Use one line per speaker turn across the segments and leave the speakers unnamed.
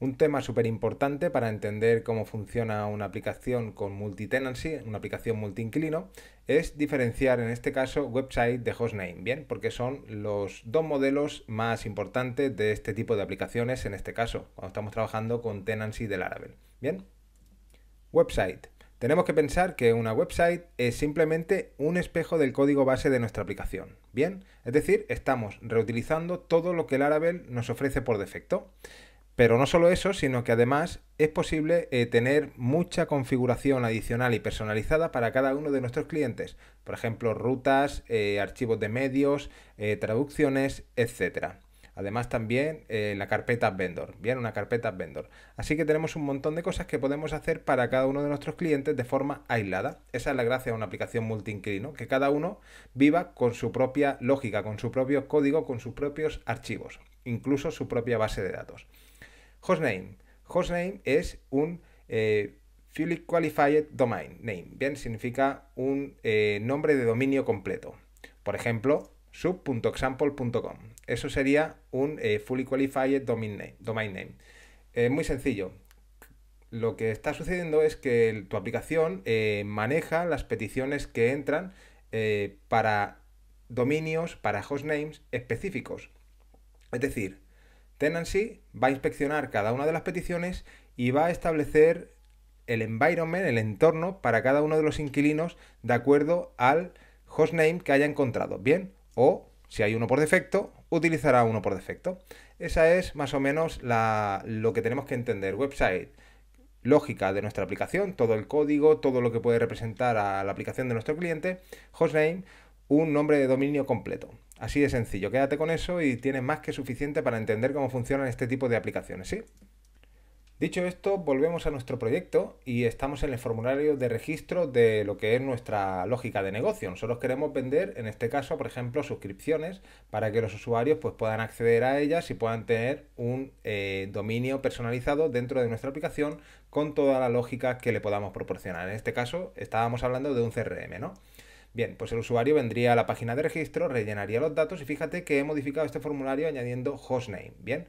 Un tema súper importante para entender cómo funciona una aplicación con multitenancy, una aplicación multi-inclino, es diferenciar en este caso website de hostname, ¿bien? Porque son los dos modelos más importantes de este tipo de aplicaciones en este caso, cuando estamos trabajando con tenancy de Laravel, ¿bien? Website. Tenemos que pensar que una website es simplemente un espejo del código base de nuestra aplicación. Bien, es decir, estamos reutilizando todo lo que Laravel nos ofrece por defecto. Pero no solo eso, sino que además es posible eh, tener mucha configuración adicional y personalizada para cada uno de nuestros clientes. Por ejemplo, rutas, eh, archivos de medios, eh, traducciones, etc. Además también la carpeta vendor, bien, una carpeta vendor. Así que tenemos un montón de cosas que podemos hacer para cada uno de nuestros clientes de forma aislada. Esa es la gracia de una aplicación multi-inquilino, que cada uno viva con su propia lógica, con su propio código, con sus propios archivos, incluso su propia base de datos. Hostname. Hostname es un Fully eh, Qualified Domain Name. Bien, significa un eh, nombre de dominio completo. Por ejemplo, sub.example.com. Eso sería un eh, Fully Qualified Domain Name. Domain name. muy sencillo. Lo que está sucediendo es que tu aplicación maneja las peticiones que entran para dominios, para hostnames específicos. Es decir, Tenancy va a inspeccionar cada una de las peticiones y va a establecer el environment, el entorno para cada uno de los inquilinos de acuerdo al hostname que haya encontrado, ¿bien? O si hay uno por defecto, utilizará uno por defecto. Esa es más o menos lo que tenemos que entender. Website, lógica de nuestra aplicación, todo el código, todo lo que puede representar a la aplicación de nuestro cliente, hostname, un nombre de dominio completo. Así de sencillo, quédate con eso y tienes más que suficiente para entender cómo funcionan este tipo de aplicaciones, ¿sí? Dicho esto, volvemos a nuestro proyecto y estamos en el formulario de registro de lo que es nuestra lógica de negocio. Nosotros queremos vender, en este caso, por ejemplo, suscripciones para que los usuarios pues, puedan acceder a ellas y puedan tener un eh, dominio personalizado dentro de nuestra aplicación con toda la lógica que le podamos proporcionar. En este caso, estábamos hablando de un CRM, ¿no? Bien, pues el usuario vendría a la página de registro, rellenaría los datos y fíjate que he modificado este formulario añadiendo hostname. Bien,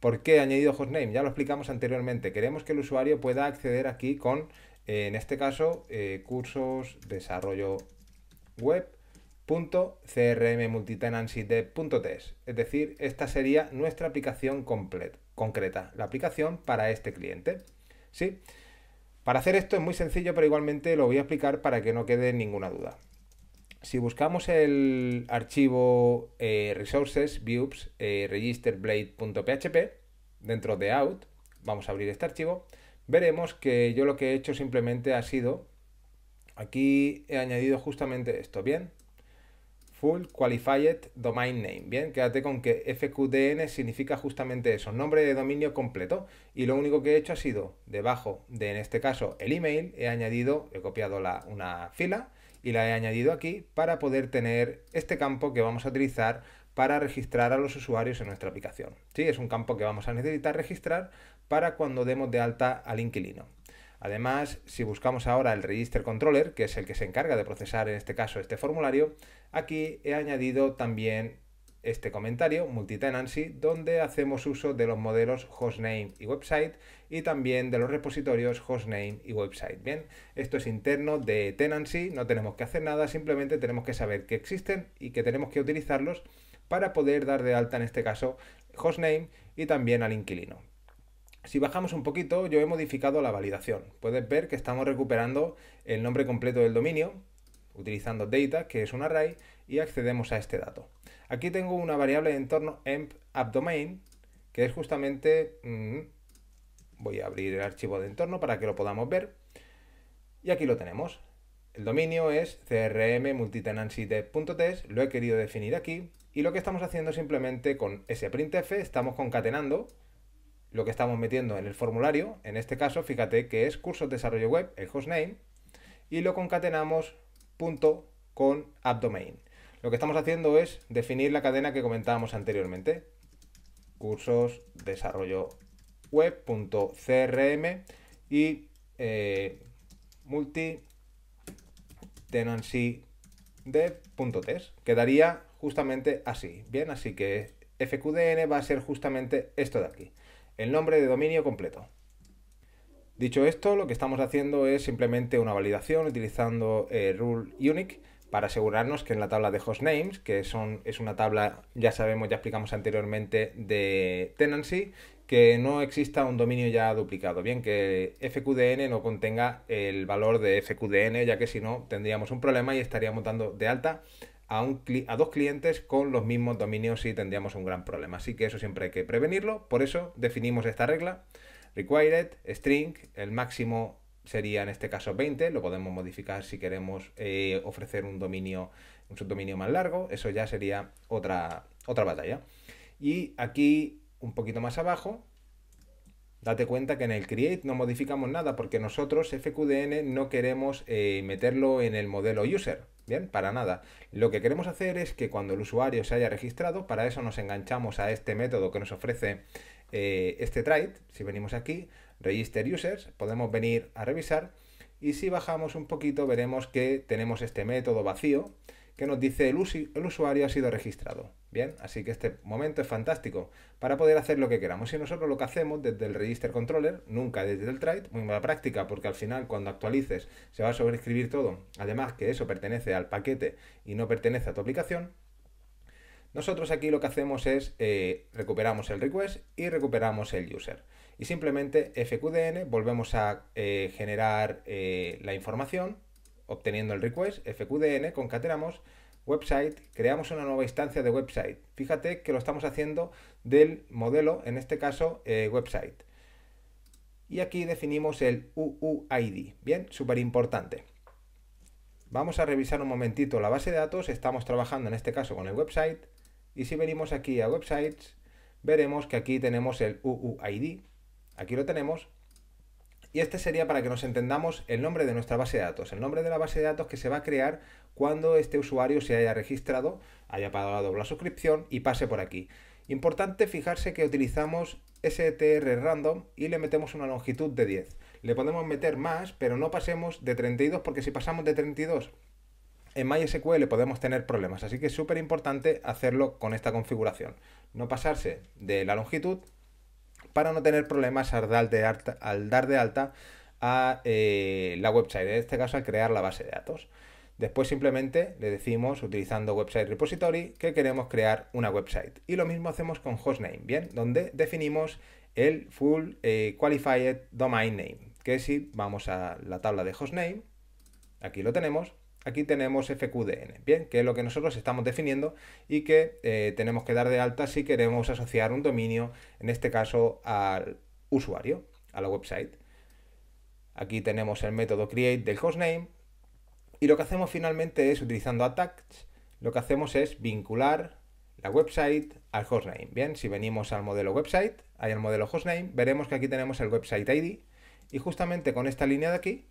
¿por qué he añadido hostname? Ya lo explicamos anteriormente. Queremos que el usuario pueda acceder aquí con, eh, en este caso, eh, cursos desarrollo web e Es decir, esta sería nuestra aplicación completa, concreta, la aplicación para este cliente. ¿Sí? Para hacer esto es muy sencillo, pero igualmente lo voy a explicar para que no quede ninguna duda si buscamos el archivo eh, resources views eh, registerblade.php dentro de out, vamos a abrir este archivo, veremos que yo lo que he hecho simplemente ha sido, aquí he añadido justamente esto, ¿bien? Full Qualified Domain Name, ¿bien? Quédate con que FQDN significa justamente eso, nombre de dominio completo. Y lo único que he hecho ha sido, debajo de, en este caso, el email, he añadido, he copiado la, una fila, y la he añadido aquí para poder tener este campo que vamos a utilizar para registrar a los usuarios en nuestra aplicación. ¿Sí? Es un campo que vamos a necesitar registrar para cuando demos de alta al inquilino. Además, si buscamos ahora el Register Controller, que es el que se encarga de procesar en este caso este formulario, aquí he añadido también este comentario, multitenancy, donde hacemos uso de los modelos hostname y website y también de los repositorios hostname y website. Bien, esto es interno de tenancy, no tenemos que hacer nada, simplemente tenemos que saber que existen y que tenemos que utilizarlos para poder dar de alta en este caso hostname y también al inquilino. Si bajamos un poquito, yo he modificado la validación. Puedes ver que estamos recuperando el nombre completo del dominio utilizando data, que es un array, y accedemos a este dato. Aquí tengo una variable de entorno emp que es justamente... Mm, voy a abrir el archivo de entorno para que lo podamos ver. Y aquí lo tenemos. El dominio es crm lo he querido definir aquí. Y lo que estamos haciendo simplemente con ese estamos concatenando lo que estamos metiendo en el formulario. En este caso, fíjate que es cursos desarrollo web, el hostname, y lo concatenamos punto con abdomain lo que estamos haciendo es definir la cadena que comentábamos anteriormente. Cursos, desarrollo web.crm y eh, multi tenancy Quedaría justamente así. Bien, así que fqdn va a ser justamente esto de aquí. El nombre de dominio completo. Dicho esto, lo que estamos haciendo es simplemente una validación utilizando eh, rule unique para asegurarnos que en la tabla de host names que son, es una tabla, ya sabemos, ya explicamos anteriormente, de tenancy, que no exista un dominio ya duplicado. Bien, que FQDN no contenga el valor de FQDN, ya que si no tendríamos un problema y estaríamos dando de alta a, un a dos clientes con los mismos dominios y tendríamos un gran problema. Así que eso siempre hay que prevenirlo. Por eso definimos esta regla. Required, string, el máximo sería en este caso 20, lo podemos modificar si queremos eh, ofrecer un dominio, un subdominio más largo, eso ya sería otra, otra batalla. Y aquí, un poquito más abajo, date cuenta que en el create no modificamos nada porque nosotros FQDN no queremos eh, meterlo en el modelo user, ¿bien? Para nada. Lo que queremos hacer es que cuando el usuario se haya registrado, para eso nos enganchamos a este método que nos ofrece eh, este trade, si venimos aquí, Register Users, podemos venir a revisar y si bajamos un poquito veremos que tenemos este método vacío que nos dice el, usuario ha sido registrado. Bien, así que este momento es fantástico para poder hacer lo que queramos. Y nosotros lo que hacemos desde el Register Controller, nunca desde el Trade, muy mala práctica porque al final cuando actualices se va a sobreescribir todo. Además que eso pertenece al paquete y no pertenece a tu aplicación. Nosotros aquí lo que hacemos es eh, recuperamos el request y recuperamos el user. Y simplemente fqdn volvemos a eh, generar eh, la información obteniendo el request, fqdn, concatenamos website, creamos una nueva instancia de website. Fíjate que lo estamos haciendo del modelo, en este caso website. Y aquí definimos el UUID, bien, súper importante. Vamos a revisar un momentito la base de datos, estamos trabajando en este caso con el website, y si venimos aquí a websites, veremos que aquí tenemos el UUID. Aquí lo tenemos. Y este sería para que nos entendamos el nombre de nuestra base de datos, el nombre de la base de datos que se va a crear cuando este usuario se haya registrado, haya pagado la suscripción y pase por aquí. Importante fijarse que utilizamos str random y le metemos una longitud de 10. Le podemos meter más, pero no pasemos de 32 porque si pasamos de 32 en MySQL podemos tener problemas, así que es súper importante hacerlo con esta configuración. No pasarse de la longitud para no tener problemas al dar de alta, a eh, la website, en este caso al crear la base de datos. Después simplemente le decimos, utilizando Website Repository, que queremos crear una website. Y lo mismo hacemos con hostname, ¿bien? Donde definimos el Full eh, Qualified Domain Name, que si vamos a la tabla de hostname, aquí lo tenemos, aquí tenemos FQDN, bien, que es lo que nosotros estamos definiendo y que eh, tenemos que dar de alta si queremos asociar un dominio, en este caso al usuario, a la website. Aquí tenemos el método create del hostname y lo que hacemos finalmente es, utilizando attacks, lo que hacemos es vincular la website al hostname. Bien, si venimos al modelo website, hay el modelo hostname, veremos que aquí tenemos el website ID y justamente con esta línea de aquí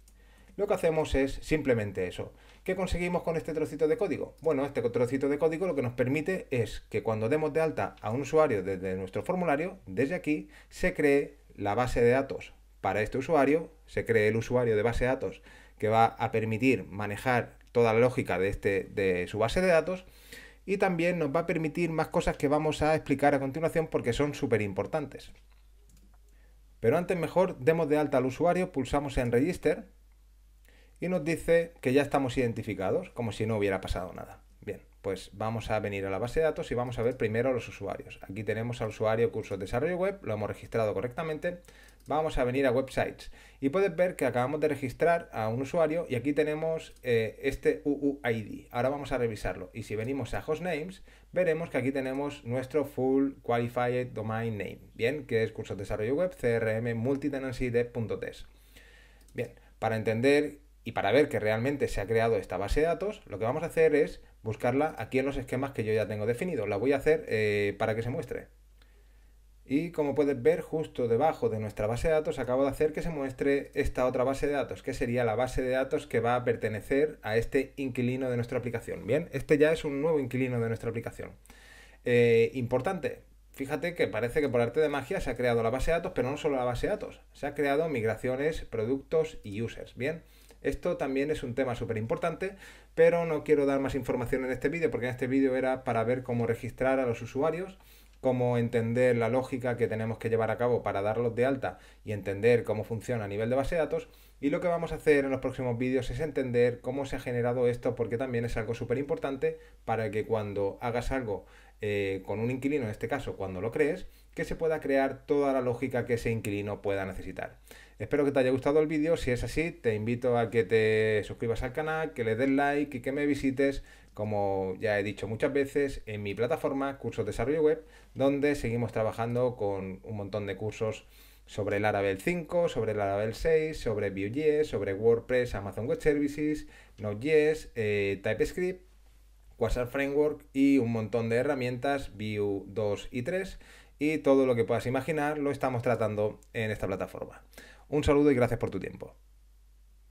lo que hacemos es simplemente eso. ¿Qué conseguimos con este trocito de código? Bueno, este trocito de código lo que nos permite es que cuando demos de alta a un usuario desde nuestro formulario, desde aquí, se cree la base de datos para este usuario, se cree el usuario de base de datos que va a permitir manejar toda la lógica de, este, su base de datos y también nos va a permitir más cosas que vamos a explicar a continuación porque son súper importantes. Pero antes mejor demos de alta al usuario, pulsamos en Register y nos dice que ya estamos identificados, como si no hubiera pasado nada. Bien, pues vamos a venir a la base de datos y vamos a ver primero los usuarios. Aquí tenemos al usuario cursos de desarrollo web, lo hemos registrado correctamente. Vamos a venir a websites y puedes ver que acabamos de registrar a un usuario y aquí tenemos eh, este UUID. Ahora vamos a revisarlo y si venimos a hostnames veremos que aquí tenemos nuestro full qualified domain name, bien, que es cursos de desarrollo web crm multitenancy Bien, para entender y para ver que realmente se ha creado esta base de datos, lo que vamos a hacer es buscarla aquí en los esquemas que yo ya tengo definidos. La voy a hacer eh, para que se muestre. Y como puedes ver, justo debajo de nuestra base de datos acabo de hacer que se muestre esta otra base de datos, que sería la base de datos que va a pertenecer a este inquilino de nuestra aplicación. Bien, este ya es un nuevo inquilino de nuestra aplicación. Eh, importante, fíjate que parece que por arte de magia se ha creado la base de datos, pero no solo la base de datos, se ha creado migraciones, productos y users. Bien, esto también es un tema súper importante, pero no quiero dar más información en este vídeo porque en este vídeo era para ver cómo registrar a los usuarios cómo entender la lógica que tenemos que llevar a cabo para darlos de alta y entender cómo funciona a nivel de base de datos y lo que vamos a hacer en los próximos vídeos es entender cómo se ha generado esto, porque también es algo súper importante para que cuando hagas algo eh, con un inquilino, en este caso cuando lo crees, que se pueda crear toda la lógica que ese inquilino pueda necesitar. Espero que te haya gustado el vídeo, si es así te invito a que te suscribas al canal, que le des like y que me visites como ya he dicho muchas veces, en mi plataforma Cursos de Desarrollo Web, donde seguimos trabajando con un montón de cursos sobre el Laravel 5, sobre el Laravel 6, sobre Vue.js, sobre WordPress, Amazon Web Services, Node.js, eh, TypeScript, Quasar Framework y un montón de herramientas, Vue 2 y 3, y todo lo que puedas imaginar lo estamos tratando en esta plataforma. Un saludo y gracias por tu tiempo.